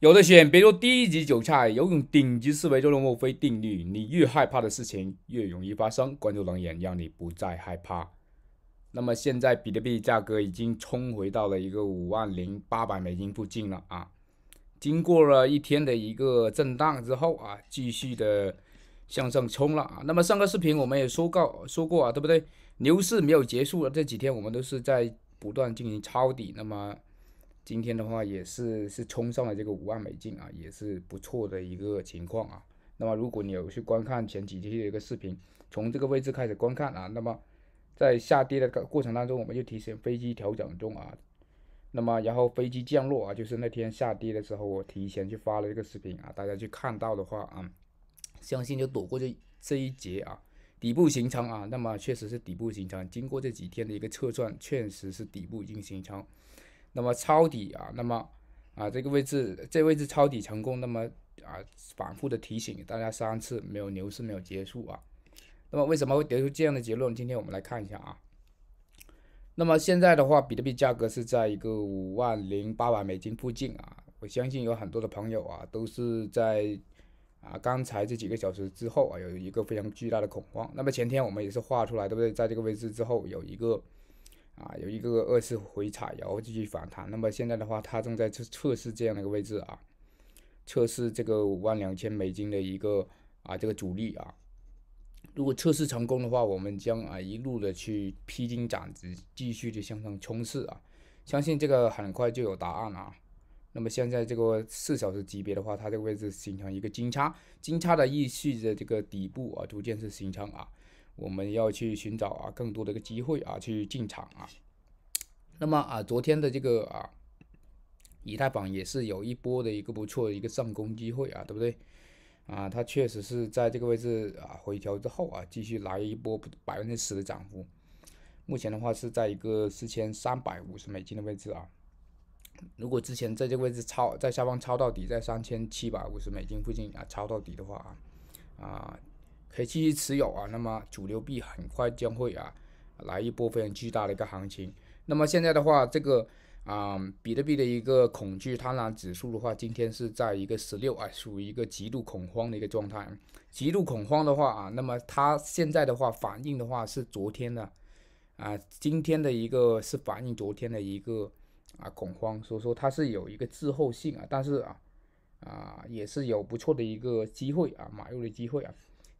有的比如说低级韭菜，有种顶级思维叫做墨菲定律，你越害怕的事情越容易发生。关注冷眼，让你不再害怕。那么现在比特币价格已经冲回到了一个五万零八百美金附近了啊，经过了一天的一个震荡之后啊，继续的向上冲了啊。那么上个视频我们也说过说过啊，对不对？牛市没有结束的，这几天我们都是在不断进行抄底，那么。今天的话也是是冲上了这个五万美金啊，也是不错的一个情况啊。那么如果你有去观看前几期的一个视频，从这个位置开始观看啊，那么在下跌的过程当中，我们就提醒飞机调整中啊。那么然后飞机降落啊，就是那天下跌的时候，我提前去发了一个视频啊，大家去看到的话啊，相信就躲过这这一劫啊。底部形成啊，那么确实是底部形成，经过这几天的一个测算，确实是底部已经形成。那么抄底啊，那么啊这个位置，这位置抄底成功，那么啊反复的提醒大家三次，没有牛市没有结束啊。那么为什么会得出这样的结论？今天我们来看一下啊。那么现在的话，比特币价格是在一个五万零八百美金附近啊。我相信有很多的朋友啊都是在啊刚才这几个小时之后啊有一个非常巨大的恐慌。那么前天我们也是画出来，对不对？在这个位置之后有一个。啊，有一个二次回踩，然后继续反弹。那么现在的话，它正在测测试这样的一个位置啊，测试这个五万两千美金的一个啊这个阻力啊。如果测试成功的话，我们将啊一路的去披荆斩棘，继续的向上冲刺啊。相信这个很快就有答案了啊。那么现在这个四小时级别的话，它这个位置形成一个金叉，金叉的意思的这个底部啊，逐渐是形成啊。我们要去寻找啊更多的一个机会啊，去进场啊。那么啊，昨天的这个啊，以太坊也是有一波的一个不错的一个上攻机会啊，对不对？啊，它确实是在这个位置啊回调之后啊，继续来一波百分之十的涨幅。目前的话是在一个四千三百五十美金的位置啊。如果之前在这个位置抄，在下方抄到底在三千七百五十美金附近啊抄到底的话啊。可以继续持有啊，那么主流币很快将会啊来一波非常巨大的一个行情。那么现在的话，这个啊比特币的一个恐惧贪婪指数的话，今天是在一个十六啊，属于一个极度恐慌的一个状态。极度恐慌的话啊，那么它现在的话反应的话是昨天的啊，今天的一个是反映昨天的一个啊恐慌，所以说它是有一个滞后性啊，但是啊啊也是有不错的一个机会啊，买入的机会啊。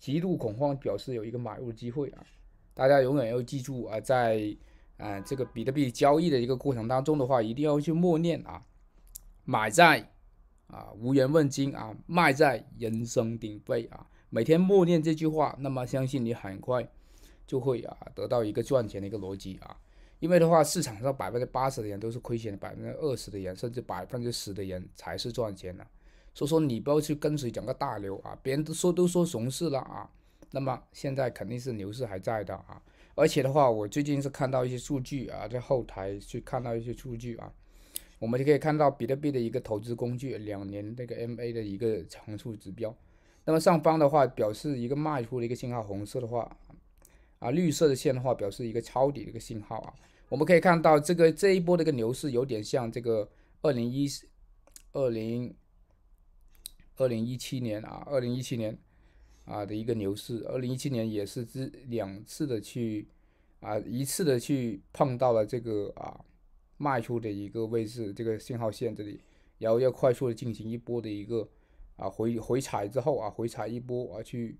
极度恐慌表示有一个买入的机会啊！大家永远要记住啊，在呃这个比特币交易的一个过程当中的话，一定要去默念啊，买在啊无人问津啊，卖在人声鼎沸啊，每天默念这句话，那么相信你很快就会啊得到一个赚钱的一个逻辑啊！因为的话，市场上百分之八十的人都是亏钱的，百分之二十的人甚至百分之十的人才是赚钱的。所以说你不要去跟随整个大流啊！别人都说都说熊市了啊，那么现在肯定是牛市还在的啊！而且的话，我最近是看到一些数据啊，在后台去看到一些数据啊，我们就可以看到比特币的一个投资工具，两年那个 MA 的一个长处指标。那么上方的话表示一个卖出的一个信号，红色的话，啊，绿色的线的话表示一个抄底的一个信号啊。我们可以看到这个这一波的一个牛市有点像这个二零一四、二零。二零一七年啊，二零一七年啊的一个牛市，二零一七年也是之两次的去啊一次的去碰到了这个啊卖出的一个位置，这个信号线这里，然后要快速的进行一波的一个啊回回踩之后啊回踩一波啊去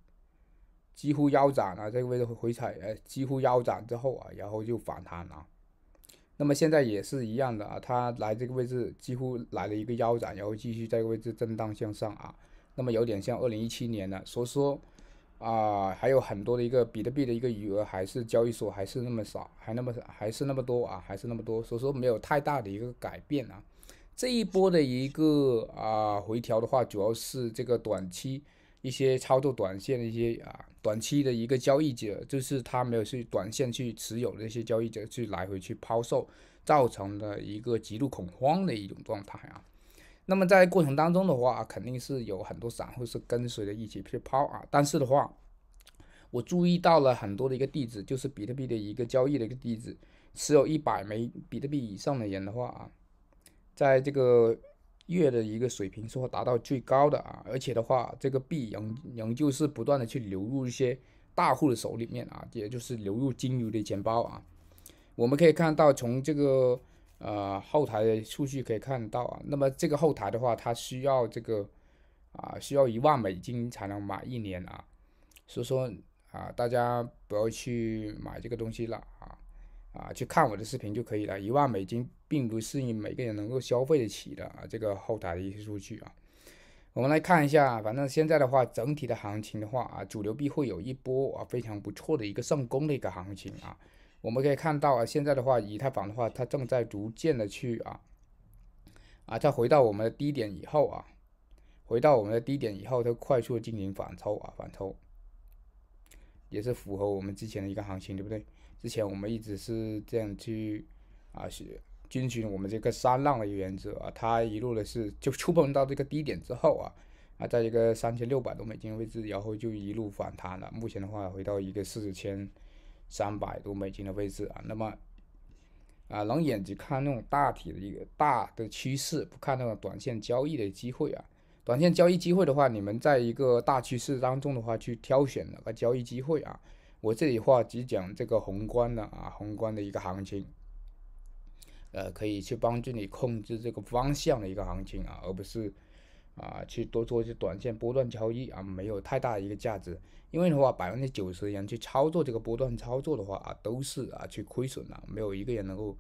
几乎腰斩啊这个位置回踩哎几乎腰斩之后啊然后就反弹了。那么现在也是一样的啊，它来这个位置几乎来了一个腰斩，然后继续在位置震荡向上啊。那么有点像二零一七年了，所以说啊，还有很多的一个比特币的一个余额还是交易所还是那么少，还那么还是那么多啊，还是那么多，所以说没有太大的一个改变啊。这一波的一个啊回调的话，主要是这个短期。一些操作短线的一些啊，短期的一个交易者，就是他没有去短线去持有的一些交易者，去来回去抛售，造成的一个极度恐慌的一种状态啊。那么在过程当中的话，肯定是有很多散户是跟随着一起去抛啊。但是的话，我注意到了很多的一个地址，就是比特币的一个交易的一个地址，持有一百枚比特币以上的人的话啊，在这个。月的一个水平是会达到最高的啊，而且的话，这个币仍仍旧是不断的去流入一些大户的手里面啊，也就是流入金融的钱包啊。我们可以看到，从这个呃后台的数据可以看到啊，那么这个后台的话，它需要这个啊需要一万美金才能买一年啊，所以说啊，大家不要去买这个东西了啊。啊，去看我的视频就可以了。一万美金并不是你每个人能够消费得起的啊，这个后台的一些数据啊。我们来看一下，反正现在的话，整体的行情的话啊，主流币会有一波啊非常不错的一个上攻的一个行情啊。我们可以看到啊，现在的话，以太坊的话，它正在逐渐的去啊啊，在回到我们的低点以后啊，回到我们的低点以后，它快速的进行反抽啊，反抽也是符合我们之前的一个行情，对不对？之前我们一直是这样去，啊，是遵循我们这个三浪的原则啊。它一路的是就触碰到这个低点之后啊，啊，在一个三千六百多美金的位置，然后就一路反弹了。目前的话回到一个四千三百多美金的位置啊。那么，啊，冷眼只看那种大体的一个大的趋势，不看那种短线交易的机会啊。短线交易机会的话，你们在一个大趋势当中的话去挑选那个交易机会啊。我这里话只讲这个宏观的啊，宏观的一个行情，呃，可以去帮助你控制这个方向的一个行情啊，而不是啊去多做一些短线波段交易啊，没有太大的一个价值。因为的话，百分之九十的人去操作这个波段操作的话啊，都是啊去亏损的，没有一个人能够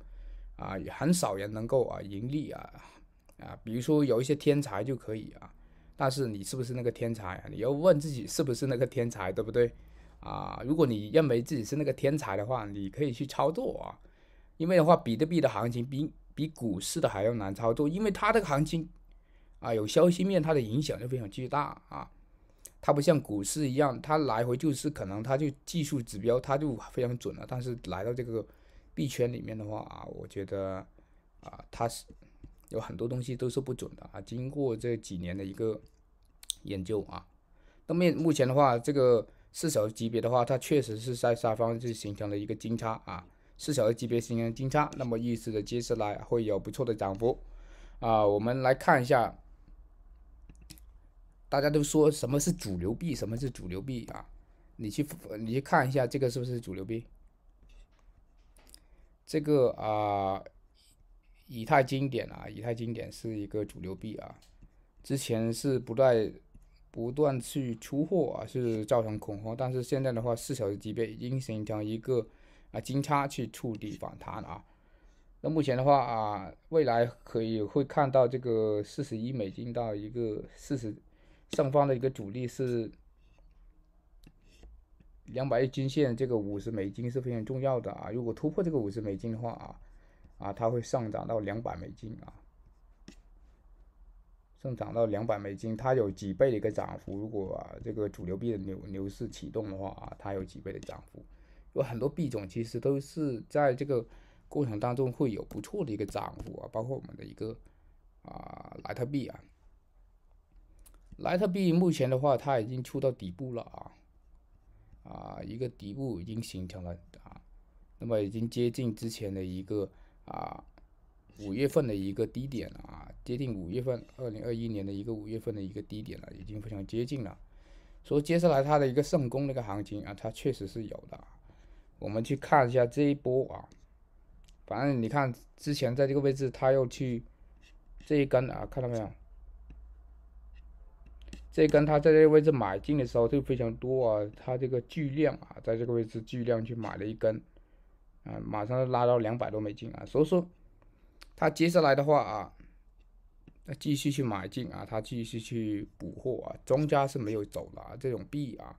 啊，很少人能够啊盈利啊啊。比如说有一些天才就可以啊，但是你是不是那个天才啊？你要问自己是不是那个天才，对不对？啊，如果你认为自己是那个天才的话，你可以去操作啊。因为的话，比特币的行情比比股市的还要难操作，因为它的行情啊，有消息面，它的影响就非常巨大啊。它不像股市一样，它来回就是可能它就技术指标，它就非常准了。但是来到这个币圈里面的话啊，我觉得啊，它是有很多东西都是不准的啊。经过这几年的一个研究啊，那么目前的话，这个。四小时级别的话，它确实是在下方就形成了一个金叉啊。四小时级别形成金叉，那么预示着接下来会有不错的涨幅啊。我们来看一下，大家都说什么是主流币，什么是主流币啊？你去你去看一下这个是不是主流币？这个啊，以太经典啊，以太经典是一个主流币啊。之前是不断。不断去出货啊，是造成恐慌，但是现在的话，四小时级别已经形成一个啊金叉去触底反弹啊。那目前的话啊，未来可以会看到这个四十一美金到一个四十上方的一个阻力是两百日均线，这个五十美金是非常重要的啊。如果突破这个五十美金的话啊，啊它会上涨到两百美金啊。涨到两百美金，它有几倍的一个涨幅。如果这个主流币的牛牛市启动的话啊，它有几倍的涨幅。有很多币种其实都是在这个过程当中会有不错的一个涨幅啊，包括我们的一个啊莱特币啊。莱特币目前的话，它已经触到底部了啊啊，一个底部已经形成了啊，那么已经接近之前的一个啊。五月份的一个低点了啊，接近五月份二零二一年的一个五月份的一个低点了，已经非常接近了。所以接下来它的一个上攻那个行情啊，它确实是有的。我们去看一下这一波啊，反正你看之前在这个位置，它又去这一根啊，看到没有？这一根它在这个位置买进的时候就非常多啊，它这个巨量啊，在这个位置巨量去买了一根，啊，马上拉到两百多美金啊，所以说。他接下来的话啊，那继续去买进啊，他继续去补货啊，庄家是没有走的啊，这种币啊，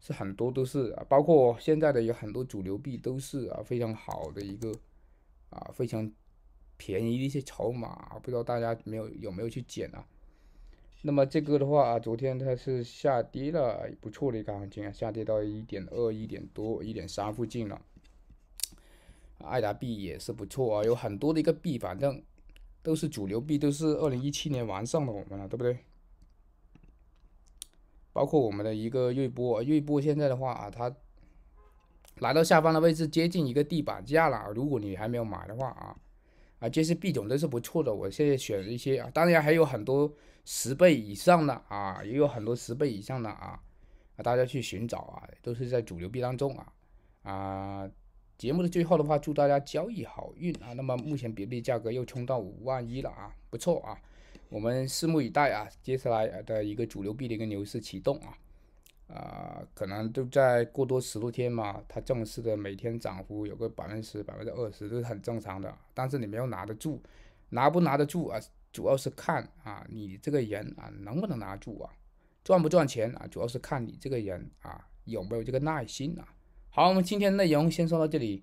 是很多都是啊，包括现在的有很多主流币都是啊非常好的一个啊非常便宜的一些筹码不知道大家没有有没有去捡啊？那么这个的话，昨天它是下跌了，不错的一个行情啊，下跌到一点二、一点多、一点三附近了。爱达币也是不错啊，有很多的一个币，反正都是主流币，都是二零一七年完胜了我们了，对不对？包括我们的一个瑞波，瑞波现在的话啊，它来到下方的位置，接近一个地板价了。如果你还没有买的话啊，啊，这些币种都是不错的。我现在选了一些啊，当然还有很多十倍以上的啊，也有很多十倍以上的啊，啊，大家去寻找啊，都是在主流币当中啊，啊。节目的最后的话，祝大家交易好运啊！那么目前比特币价格又冲到五万一了啊，不错啊，我们拭目以待啊。接下来的一个主流币的一个牛市启动啊，啊，可能都在过多十多天嘛，它正式的每天涨幅有个百分之十、百分之二十是很正常的。但是你没有拿得住，拿不拿得住啊，主要是看啊，你这个人啊能不能拿住啊，赚不赚钱啊，主要是看你这个人啊有没有这个耐心啊。好，我们今天内容先说到这里。